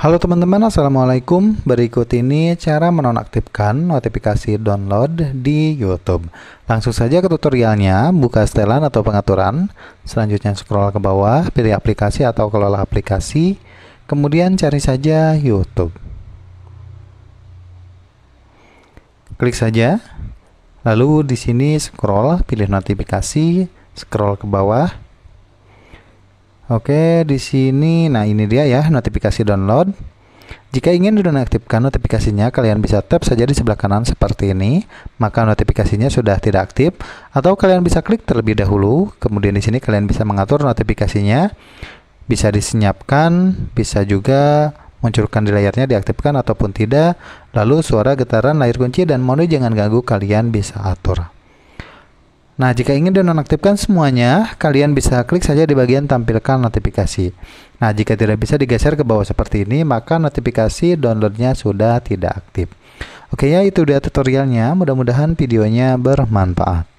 Halo teman-teman, Assalamualaikum. Berikut ini cara menonaktifkan notifikasi download di YouTube. Langsung saja ke tutorialnya, buka setelan atau pengaturan. Selanjutnya scroll ke bawah, pilih aplikasi atau kelola aplikasi. Kemudian cari saja YouTube. Klik saja. Lalu di sini scroll, pilih notifikasi, scroll ke bawah Oke, di sini nah ini dia ya notifikasi download. Jika ingin dinonaktifkan notifikasinya, kalian bisa tap saja di sebelah kanan seperti ini, maka notifikasinya sudah tidak aktif atau kalian bisa klik terlebih dahulu, kemudian di sini kalian bisa mengatur notifikasinya. Bisa disenyapkan, bisa juga munculkan di layarnya diaktifkan ataupun tidak. Lalu suara getaran layar kunci dan mode jangan ganggu kalian bisa atur. Nah, jika ingin dinonaktifkan semuanya, kalian bisa klik saja di bagian tampilkan notifikasi. Nah, jika tidak bisa digeser ke bawah seperti ini, maka notifikasi downloadnya sudah tidak aktif. Oke ya, itu dia tutorialnya. Mudah-mudahan videonya bermanfaat.